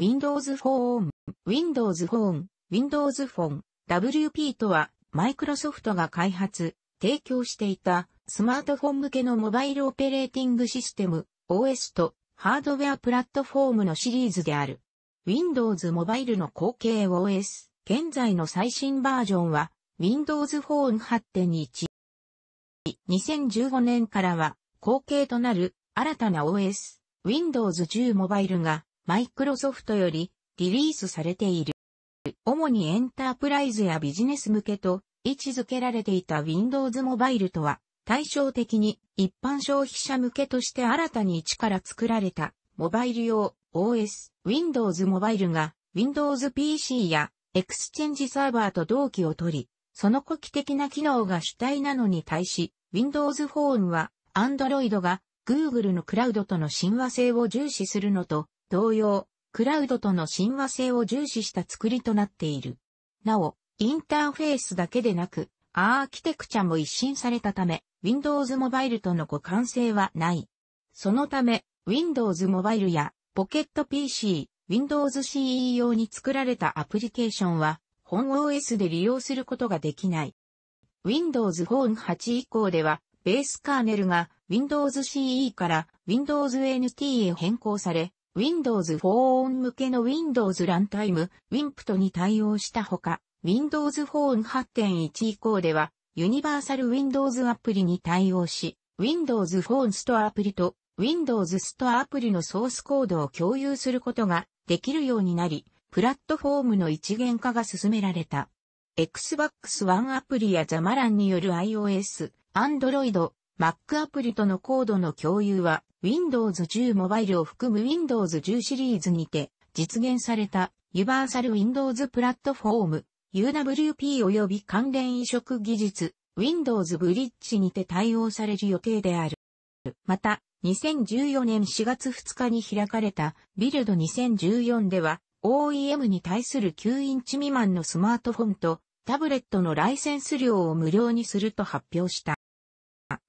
Windows Phone、Windows Phone、Windows Phone、WP とは、マイクロソフトが開発、提供していた、スマートフォン向けのモバイルオペレーティングシステム、OS と、ハードウェアプラットフォームのシリーズである。Windows モバイルの後継 OS、現在の最新バージョンは、Windows Phone 8.1。2015年からは、後継となる、新たな OS、Windows 10モバイルが、マイクロソフトよりリリースされている。主にエンタープライズやビジネス向けと位置づけられていた Windows モバイルとは対照的に一般消費者向けとして新たに一から作られたモバイル用 OS Windows モバイルが Windows PC や Exchange サーバーと同期を取り、その古気的な機能が主体なのに対し Windows Phone は Android が Google のクラウドとの親和性を重視するのと同様、クラウドとの親和性を重視した作りとなっている。なお、インターフェースだけでなく、アーキテクチャも一新されたため、Windows Mobile との互換性はない。そのため、Windows Mobile や Pocket PC、Windows CE 用に作られたアプリケーションは、本 OS で利用することができない。Windows Phone 8以降では、ベースカーネルが Windows CE から Windows NT へ変更され、Windows h on 向けの Windows ランタイム w i m p とに対応したほか、Windows h on 8.1以降では、ユニバーサル Windows アプリに対応し、Windows h on ストアアプリと Windows ストアアプリのソースコードを共有することができるようになり、プラットフォームの一元化が進められた。Xbox One アプリやザマランによる iOS、Android、Mac アプリとのコードの共有は、Windows 10モバイルを含む Windows 10シリーズにて実現されたユバーサル Windows プラットフォーム UWP 及び関連移植技術 Windows ブリッジにて対応される予定である。また、2014年4月2日に開かれたビルド2014では OEM に対する9インチ未満のスマートフォンとタブレットのライセンス料を無料にすると発表した。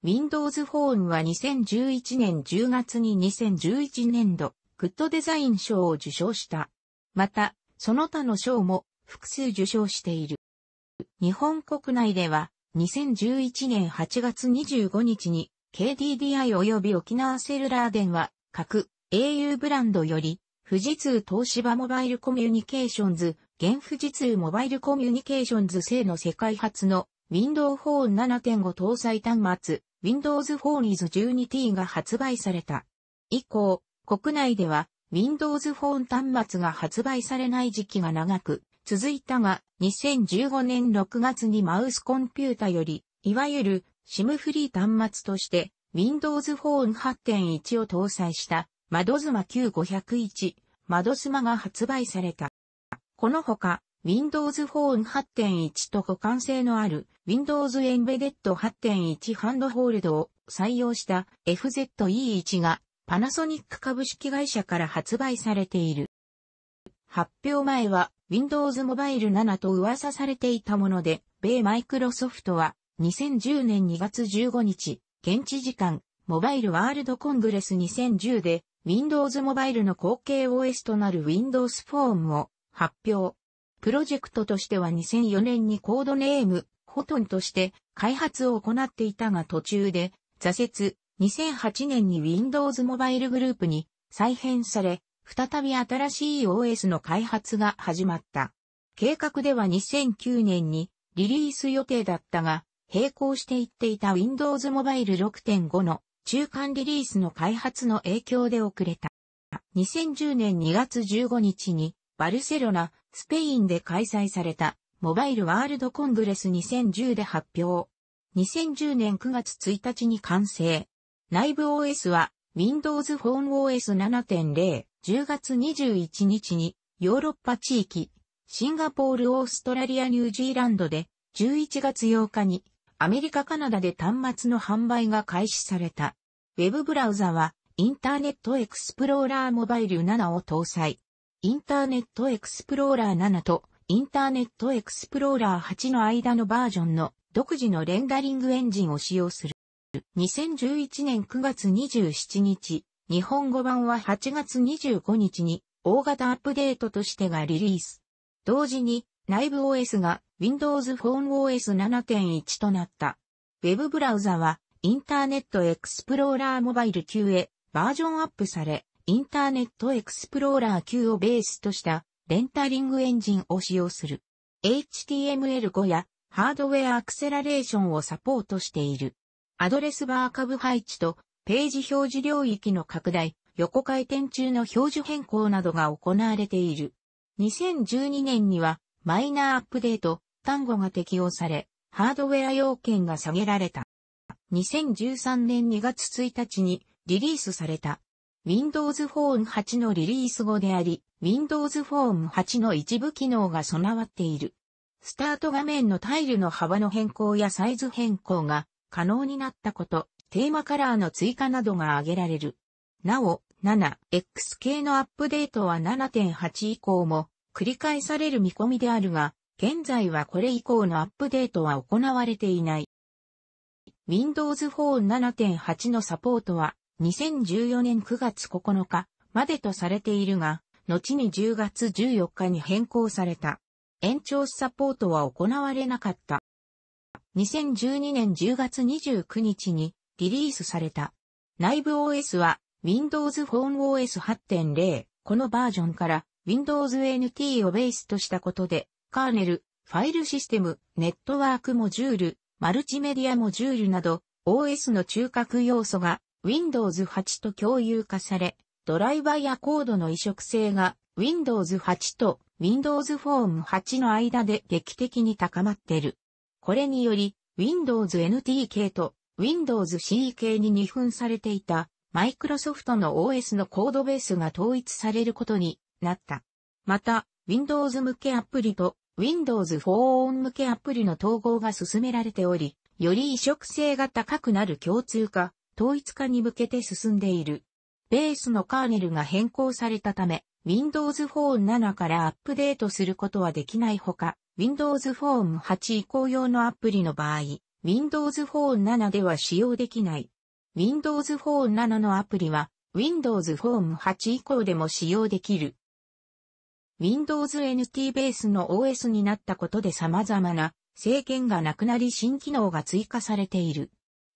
Windows Phone は2011年10月に2011年度、グッドデザイン賞を受賞した。また、その他の賞も複数受賞している。日本国内では、2011年8月25日に、KDDI 及び沖縄セルラー電話、各 au ブランドより、富士通東芝モバイルコミュニケーションズ、現富士通モバイルコミュニケーションズ製の世界初の Windows Phone 7.5搭載端末、Windows Phone is 12t が発売された。以降、国内では Windows Phone 端末が発売されない時期が長く、続いたが、2015年6月にマウスコンピュータより、いわゆる SIM フリー端末として、Windows Phone 8.1を搭載した、窓妻9 5 0 1窓妻が発売された。このほか、Windows Phone 8.1と互換性のある Windows Embedded 8.1ハンドホールドを採用した FZE1 がパナソニック株式会社から発売されている。発表前は Windows Mobile 7と噂されていたもので、米マイクロソフトは2010年2月15日、現地時間、モバイルワールドコングレス2010で Windows Mobile の後継 OS となる Windows フォ o n を発表。プロジェクトとしては2004年にコードネーム、ホトンとして開発を行っていたが途中で挫折、2008年に Windows モバイルグループに再編され、再び新しい OS の開発が始まった。計画では2009年にリリース予定だったが、並行していっていた Windows モバイル6.5の中間リリースの開発の影響で遅れた。2010年2月15日にバルセロナスペインで開催されたモバイルワールドコングレス2010で発表。2010年9月1日に完成。内部 OS は Windows Phone OS 7.0、10月21日にヨーロッパ地域、シンガポール、オーストラリア、ニュージーランドで11月8日にアメリカ、カナダで端末の販売が開始された。ウェブブラウザはインターネットエクスプローラーモバイル7を搭載。インターネットエクスプローラー7とインターネットエクスプローラー8の間のバージョンの独自のレンダリングエンジンを使用する。2011年9月27日、日本語版は8月25日に大型アップデートとしてがリリース。同時に内部 OS が Windows Phone OS 7.1となった。Web ブブラウザはインターネットエクスプローラーモバイル級へバージョンアップされ、インターネットエクスプローラー級をベースとしたレンタリングエンジンを使用する。HTML5 やハードウェアアクセラレーションをサポートしている。アドレスバー株配置とページ表示領域の拡大、横回転中の表示変更などが行われている。2012年にはマイナーアップデート単語が適用され、ハードウェア要件が下げられた。2013年2月1日にリリースされた Windows Phone 8のリリース後であり、Windows Phone 8の一部機能が備わっている。スタート画面のタイルの幅の変更やサイズ変更が可能になったこと、テーマカラーの追加などが挙げられる。なお、7X 系のアップデートは7.8以降も繰り返される見込みであるが、現在はこれ以降のアップデートは行われていない。Windows Phone 7.8のサポートは2014年9月9日までとされているが、後に10月14日に変更された。延長サポートは行われなかった。2012年10月29日にリリースされた。内部 OS は Windows Phone OS 8.0。このバージョンから Windows NT をベースとしたことで、カーネル、ファイルシステム、ネットワークモジュール、マルチメディアモジュールなど、OS の中核要素が Windows 8と共有化され、ドライバーやコードの移植性が Windows 8と Windows フォーム8の間で劇的に高まっている。これにより、Windows NT 系と Windows CE 系に二分されていた、マイクロソフトの OS のコードベースが統一されることになった。また、Windows 向けアプリと Windows 4 on 向けアプリの統合が進められており、より移植性が高くなる共通化、統一化に向けて進んでいる。ベースのカーネルが変更されたため、Windows Phone 7からアップデートすることはできないほか、Windows Phone 8移行用のアプリの場合、Windows Phone 7では使用できない。Windows Phone 7のアプリは、Windows Phone 8以降でも使用できる。Windows NT ベースの OS になったことで様々な制限がなくなり新機能が追加されている。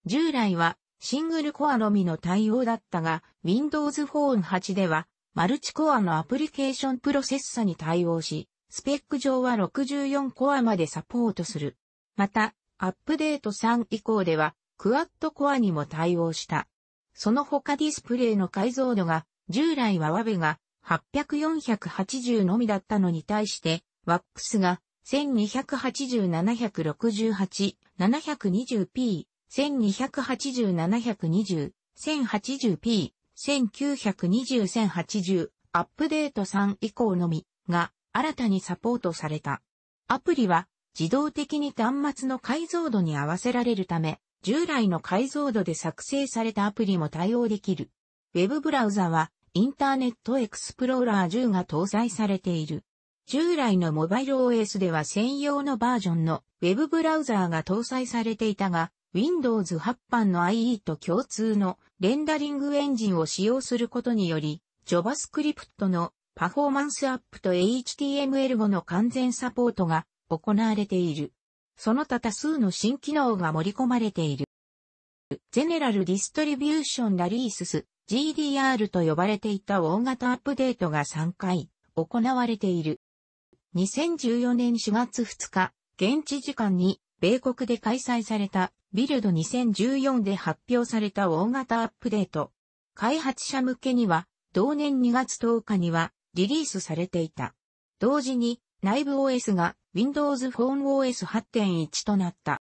従来はシングルコアのみの対応だったが、Windows Phone 8では、マルチコアのアプリケーションプロセッサに対応し、スペック上は64コアまでサポートする。また、アップデート3以降では、クアッドコアにも対応した。その他ディスプレイの解像度が、従来は WAVE が800-480のみだったのに対して、WAX が 1280-768-720p、1280-720、1080p、1920、1080、アップデート3以降のみが新たにサポートされた。アプリは自動的に端末の解像度に合わせられるため、従来の解像度で作成されたアプリも対応できる。Web ブラウザはインターネットエクスプローラー10が搭載されている。従来のモバイル OS では専用のバージョンの Web ブラウザーが搭載されていたが、Windows 8版の IE と共通のレンダリングエンジンを使用することにより、JavaScript のパフォーマンスアップと HTML5 の完全サポートが行われている。その他多数の新機能が盛り込まれている。ゼネラルディストリビューションラリースス GDR と呼ばれていた大型アップデートが3回行われている。2014年4月2日、現地時間に米国で開催されたビルド2014で発表された大型アップデート。開発者向けには、同年2月10日にはリリースされていた。同時に、内部 OS が Windows Phone OS 8.1となった。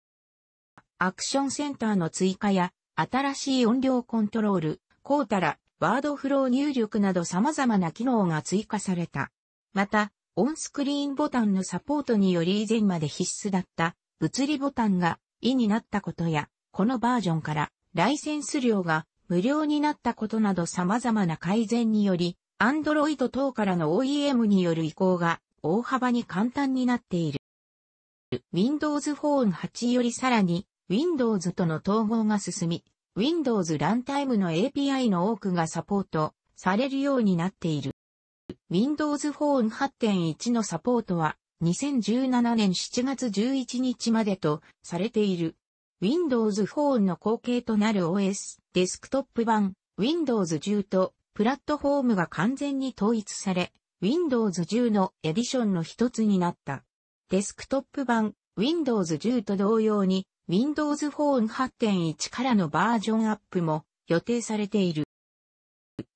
アクションセンターの追加や、新しい音量コントロール、コータラ、ワードフロー入力など様々な機能が追加された。また、オンスクリーンボタンのサポートにより以前まで必須だった物理ボタンが意になったことや、このバージョンからライセンス料が無料になったことなど様々な改善により、Android 等からの OEM による移行が大幅に簡単になっている。Windows Phone 8よりさらに Windows との統合が進み、Windows ランタイムの API の多くがサポートされるようになっている。Windows Phone 8.1のサポートは2017年7月11日までとされている。Windows Phone の後継となる OS デスクトップ版 Windows 10とプラットフォームが完全に統一され Windows 10のエディションの一つになった。デスクトップ版 Windows 10と同様に Windows Phone 8.1からのバージョンアップも予定されている。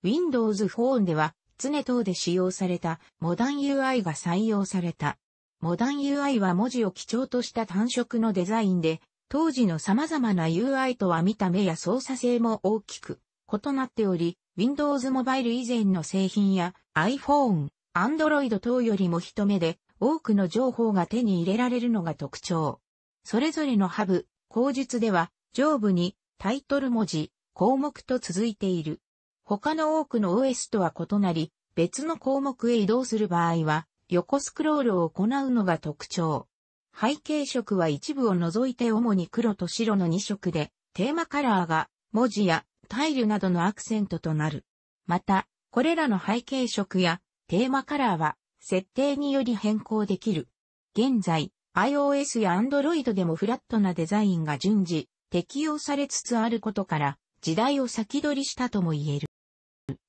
Windows Phone では常等で使用されたモダン UI が採用された。モダン UI は文字を基調とした単色のデザインで、当時の様々な UI とは見た目や操作性も大きく異なっており、Windows モバイル以前の製品や iPhone、Android 等よりも一目で多くの情報が手に入れられるのが特徴。それぞれのハブ、口述では上部にタイトル文字、項目と続いている。他の多くの OS とは異なり、別の項目へ移動する場合は、横スクロールを行うのが特徴。背景色は一部を除いて主に黒と白の2色で、テーマカラーが文字やタイルなどのアクセントとなる。また、これらの背景色やテーマカラーは設定により変更できる。現在、iOS や Android でもフラットなデザインが順次適用されつつあることから時代を先取りしたとも言える。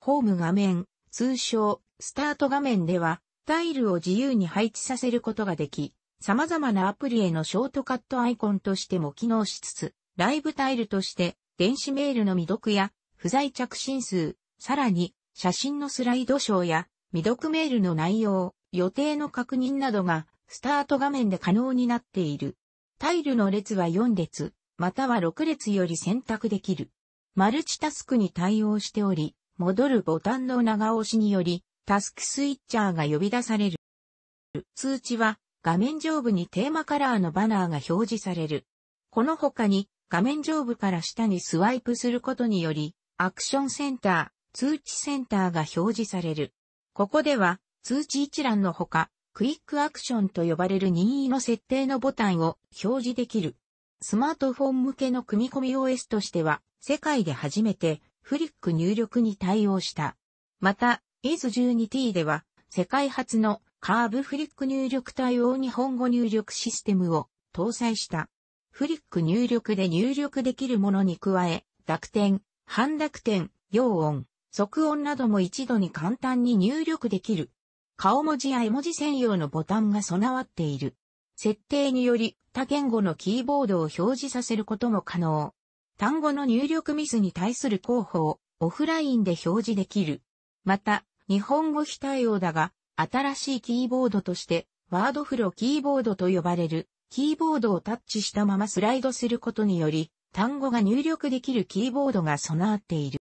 ホーム画面、通称スタート画面ではタイルを自由に配置させることができ、様々なアプリへのショートカットアイコンとしても機能しつつ、ライブタイルとして電子メールの未読や不在着信数、さらに写真のスライドショーや未読メールの内容、予定の確認などがスタート画面で可能になっている。タイルの列は4列、または6列より選択できる。マルチタスクに対応しており、戻るボタンの長押しにより、タスクスイッチャーが呼び出される。通知は画面上部にテーマカラーのバナーが表示される。この他に画面上部から下にスワイプすることにより、アクションセンター、通知センターが表示される。ここでは通知一覧のほか、クイックアクションと呼ばれる任意の設定のボタンを表示できる。スマートフォン向けの組み込み OS としては、世界で初めてフリック入力に対応した。また、ES12T では、世界初のカーブフリック入力対応日本語入力システムを搭載した。フリック入力で入力できるものに加え、濁点、半濁点、陽音、即音なども一度に簡単に入力できる。顔文字や絵文字専用のボタンが備わっている。設定により他言語のキーボードを表示させることも可能。単語の入力ミスに対する候補をオフラインで表示できる。また、日本語非対応だが、新しいキーボードとして、ワードフロキーボードと呼ばれる、キーボードをタッチしたままスライドすることにより、単語が入力できるキーボードが備わっている。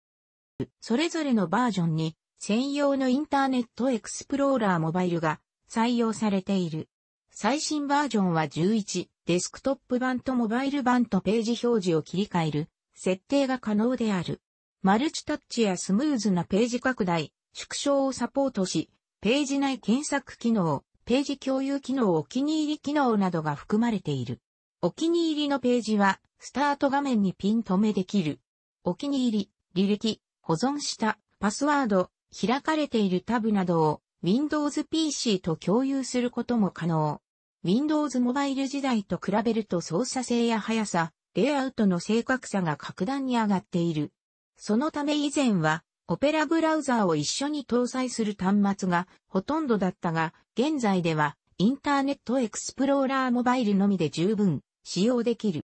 それぞれのバージョンに、専用のインターネットエクスプローラーモバイルが採用されている。最新バージョンは11、デスクトップ版とモバイル版とページ表示を切り替える、設定が可能である。マルチタッチやスムーズなページ拡大、縮小をサポートし、ページ内検索機能、ページ共有機能、お気に入り機能などが含まれている。お気に入りのページは、スタート画面にピン止めできる。お気に入り、履歴、保存した、パスワード、開かれているタブなどを Windows PC と共有することも可能。Windows モバイル時代と比べると操作性や速さ、レイアウトの正確さが格段に上がっている。そのため以前はオペラブラウザーを一緒に搭載する端末がほとんどだったが、現在ではインターネットエクスプローラーモバイルのみで十分使用できる。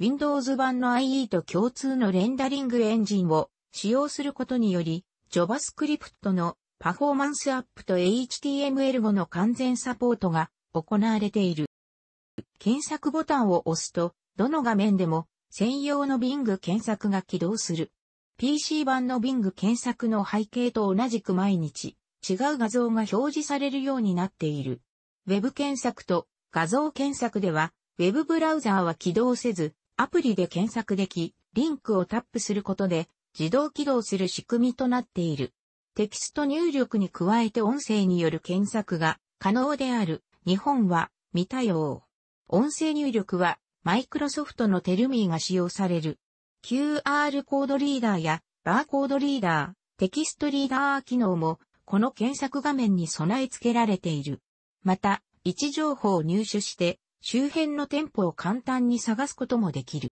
Windows 版の IE と共通のレンダリングエンジンを使用することにより、JavaScript のパフォーマンスアップと HTML5 の完全サポートが行われている。検索ボタンを押すと、どの画面でも専用の Bing 検索が起動する。PC 版の Bing 検索の背景と同じく毎日、違う画像が表示されるようになっている。Web 検索と画像検索では、Web ブラウザーは起動せず、アプリで検索でき、リンクをタップすることで、自動起動する仕組みとなっている。テキスト入力に加えて音声による検索が可能である。日本は未対応。音声入力はマイクロソフトのテルミーが使用される。QR コードリーダーやバーコードリーダー、テキストリーダー機能も、この検索画面に備え付けられている。また、位置情報を入手して、周辺の店舗を簡単に探すこともできる。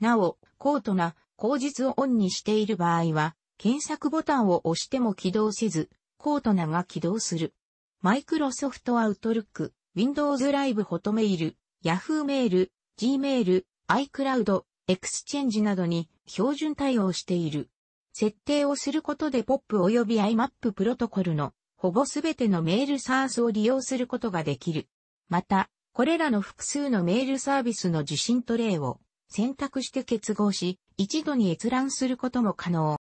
なお、高度な口実をオンにしている場合は、検索ボタンを押しても起動せず、高度なが起動する。マイクロソフトアウトルック、Windows l i h o t o トメ i ル、Yahoo メール、Gmail、iCloud、エクスチェンジなどに標準対応している。設定をすることで POP 及び IMAP プロトコルのほぼすべてのメールサースを利用することができる。また、これらの複数のメールサービスの受信トレイを選択して結合し、一度に閲覧することも可能。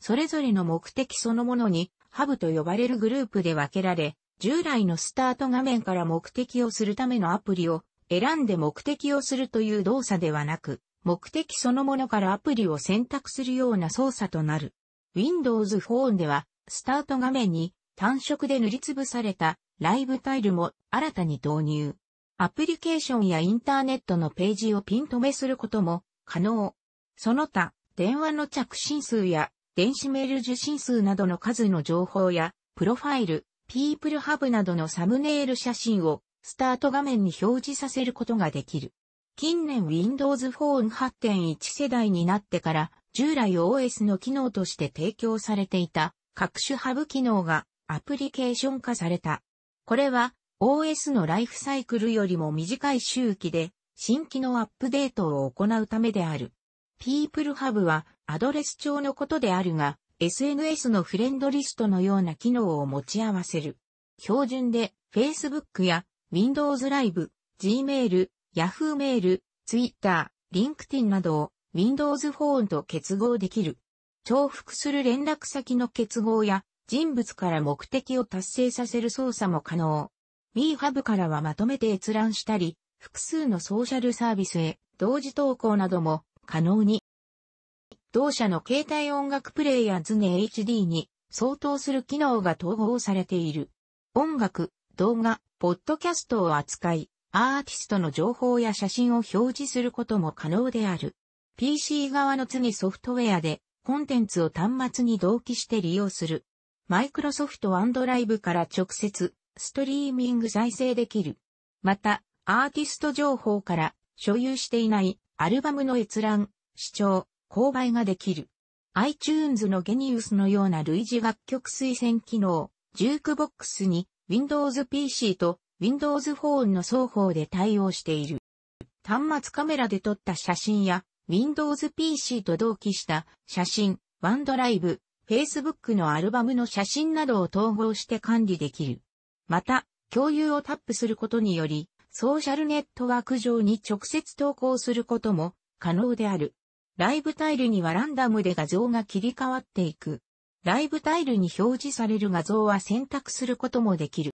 それぞれの目的そのものにハブと呼ばれるグループで分けられ、従来のスタート画面から目的をするためのアプリを選んで目的をするという動作ではなく、目的そのものからアプリを選択するような操作となる。Windows Phone では、スタート画面に単色で塗りつぶされたライブタイルも新たに導入。アプリケーションやインターネットのページをピン止めすることも可能。その他、電話の着信数や電子メール受信数などの数の情報や、プロファイル、PeopleHub などのサムネイル写真をスタート画面に表示させることができる。近年 Windows Phone 8.1世代になってから従来 OS の機能として提供されていた各種ハブ機能がアプリケーション化された。これは OS のライフサイクルよりも短い周期で新機能アップデートを行うためである。People Hub はアドレス帳のことであるが SNS のフレンドリストのような機能を持ち合わせる。標準で Facebook や Windows Live、Gmail、Yahoo メール、Twitter、LinkedIn などを Windows フォンと結合できる。重複する連絡先の結合や人物から目的を達成させる操作も可能。w e h u b からはまとめて閲覧したり、複数のソーシャルサービスへ同時投稿なども可能に。同社の携帯音楽プレイヤーズネ HD に相当する機能が統合されている。音楽、動画、ポッドキャストを扱い、アーティストの情報や写真を表示することも可能である。PC 側の次ソフトウェアで、コンテンツを端末に同期して利用する。マイクロソフトワンドライブから直接、ストリーミング再生できる。また、アーティスト情報から所有していないアルバムの閲覧、視聴、購買ができる。iTunes のゲニウスのような類似楽曲推薦機能、ジュークボックスに Windows PC と Windows Phone の双方で対応している。端末カメラで撮った写真や Windows PC と同期した写真、OneDrive、Facebook のアルバムの写真などを統合して管理できる。また、共有をタップすることにより、ソーシャルネットワーク上に直接投稿することも可能である。ライブタイルにはランダムで画像が切り替わっていく。ライブタイルに表示される画像は選択することもできる。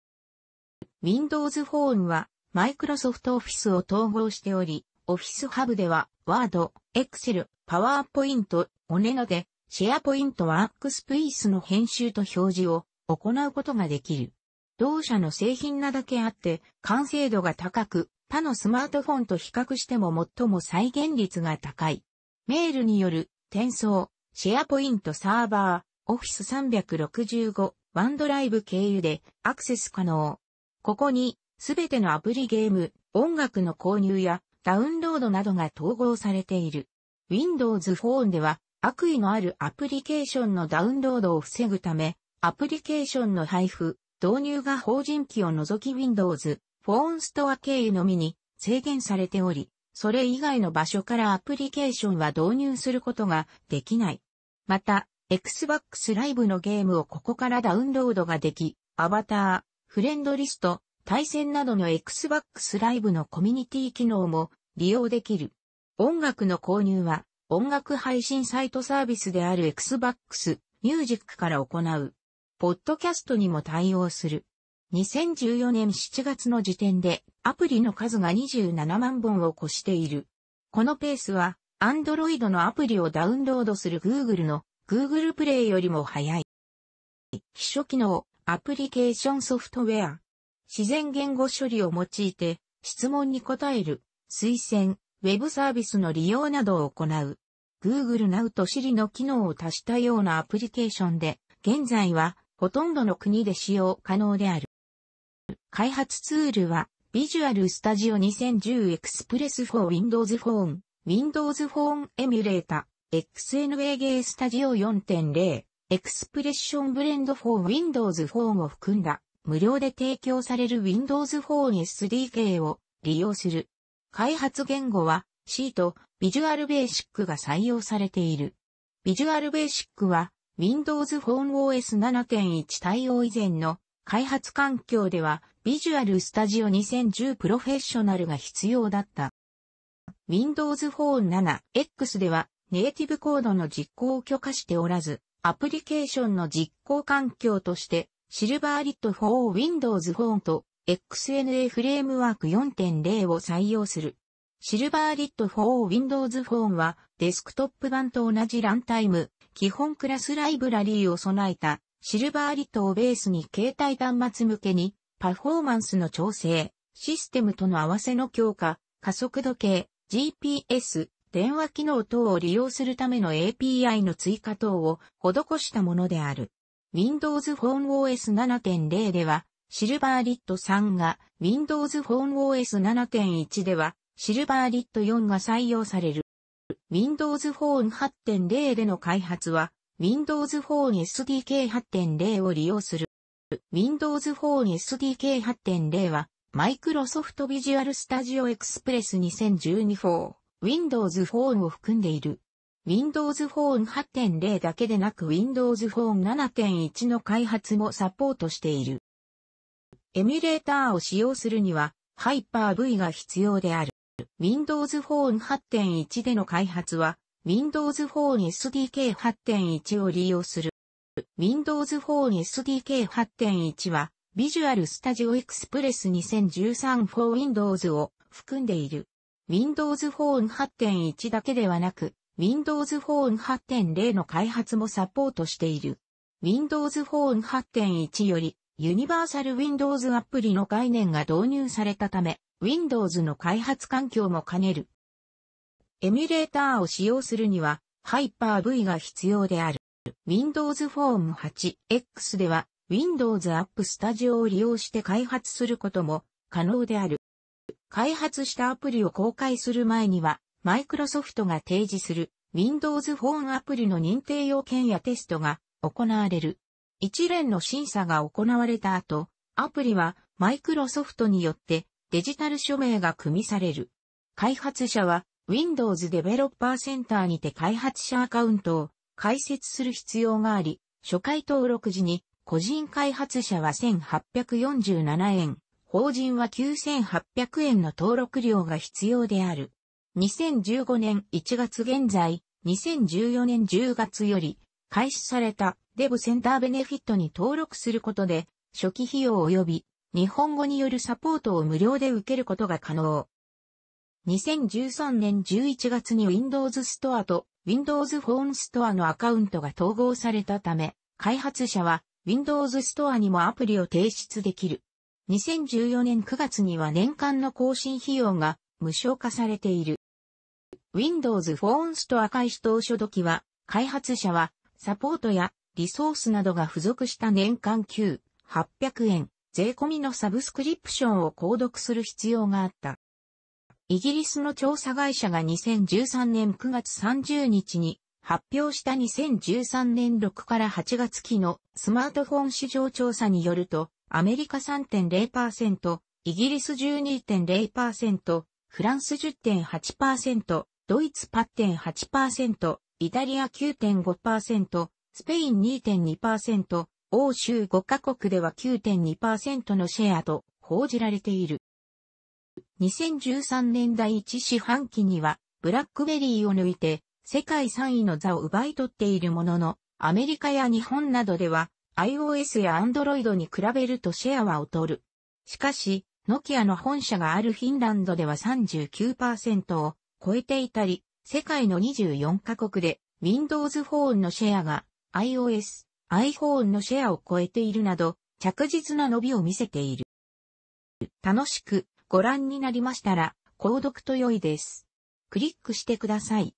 Windows Phone は Microsoft Office を統合しており、Office Hub では Word、Excel、PowerPoint、オネなで、シェアポイントワークス a c スの編集と表示を行うことができる。同社の製品なだけあって、完成度が高く、他のスマートフォンと比較しても最も再現率が高い。メールによる転送、シェアポイントサーバー、オフィス365ワンドライブ経由でアクセス可能。ここにすべてのアプリゲーム、音楽の購入やダウンロードなどが統合されている。Windows Phone では悪意のあるアプリケーションのダウンロードを防ぐため、アプリケーションの配布、導入が法人機を除き Windows フォーンストア経由のみに制限されており、それ以外の場所からアプリケーションは導入することができない。また、Xbox Live のゲームをここからダウンロードができ、アバター、フレンドリスト、対戦などの Xbox Live のコミュニティ機能も利用できる。音楽の購入は、音楽配信サイトサービスである Xbox Music から行う。ポッドキャストにも対応する。2014年7月の時点でアプリの数が27万本を超している。このペースは、Android のアプリをダウンロードする Google の Google プレイよりも早い。秘書機能、アプリケーションソフトウェア。自然言語処理を用いて、質問に答える、推薦、ウェブサービスの利用などを行う。Google Now と Siri の機能を足したようなアプリケーションで、現在はほとんどの国で使用可能である。開発ツールは、Visual Studio 2010 Express for Windows Phone、Windows Phone Emulator、XNA ゲースタジオ4.0、エクスプレッションブレンド for Windows 4を含んだ、無料で提供される Windows 4 SDK を利用する。開発言語は C と Visual Basic が採用されている。Visual Basic は Windows Phone OS 7.1対応以前の開発環境では Visual Studio 2010 Professional が必要だった。Windows Phone 7X ではネイティブコードの実行を許可しておらず、アプリケーションの実行環境として、シルバーリット for Windows Phone と XNA フレームワーク4.0を採用する。シルバーリット for Windows Phone はデスクトップ版と同じランタイム、基本クラスライブラリーを備えたシルバーリットをベースに携帯端末向けにパフォーマンスの調整、システムとの合わせの強化、加速度計、GPS、電話機能等を利用するための API の追加等を施したものである。Windows Phone OS 7.0では、シルバーリット3が、Windows Phone OS 7.1では、シルバーリット4が採用される。Windows Phone 8.0での開発は、Windows Phone SDK 8.0を利用する。Windows Phone SDK 8.0は、Microsoft Visual Studio Express 2012 4 Windows Phone を含んでいる。Windows Phone 8.0だけでなく Windows Phone 7.1の開発もサポートしている。エミュレーターを使用するには、ハイパー V が必要である。Windows Phone 8.1での開発は、Windows Phone SDK 8.1を利用する。Windows Phone SDK 8.1は、Visual Studio Express 2013 for Windows を含んでいる。Windows Phone 8.1だけではなく、Windows Phone 8.0の開発もサポートしている。Windows Phone 8.1より、ユニバーサル Windows アプリの概念が導入されたため、Windows の開発環境も兼ねる。エミュレーターを使用するには、Hyper-V が必要である。Windows Phone 8X では、Windows App Studio を利用して開発することも可能である。開発したアプリを公開する前には、マイクロソフトが提示する Windows Phone アプリの認定要件やテストが行われる。一連の審査が行われた後、アプリはマイクロソフトによってデジタル署名が組みされる。開発者は Windows デベロッパーセンターにて開発者アカウントを開設する必要があり、初回登録時に個人開発者は1847円、法人は9800円の登録料が必要である。2015年1月現在、2014年10月より開始されたデブセンターベネフィットに登録することで、初期費用及び日本語によるサポートを無料で受けることが可能。2013年11月に Windows ストアと Windows フォンストアのアカウントが統合されたため、開発者は Windows ストアにもアプリを提出できる。2014年9月には年間の更新費用が無償化されている。Windows Phone Store 開始当初時は、開発者はサポートやリソースなどが付属した年間9、800円、税込みのサブスクリプションを購読する必要があった。イギリスの調査会社が2013年9月30日に発表した2013年6から8月期のスマートフォン市場調査によると、アメリカ3.0%、イギリス12.0%、フランス10.8%、ドイツ8.8%、イタリア9.5%、スペイン2.2%、欧州5カ国では9.2%のシェアと報じられている。2013年第1四半期には、ブラックベリーを抜いて、世界3位の座を奪い取っているものの、アメリカや日本などでは、iOS や Android に比べるとシェアは劣る。しかし、ノキアの本社があるフィンランドでは39%を超えていたり、世界の24カ国で Windows Phone のシェアが iOS、iPhone のシェアを超えているなど、着実な伸びを見せている。楽しくご覧になりましたら、購読と良いです。クリックしてください。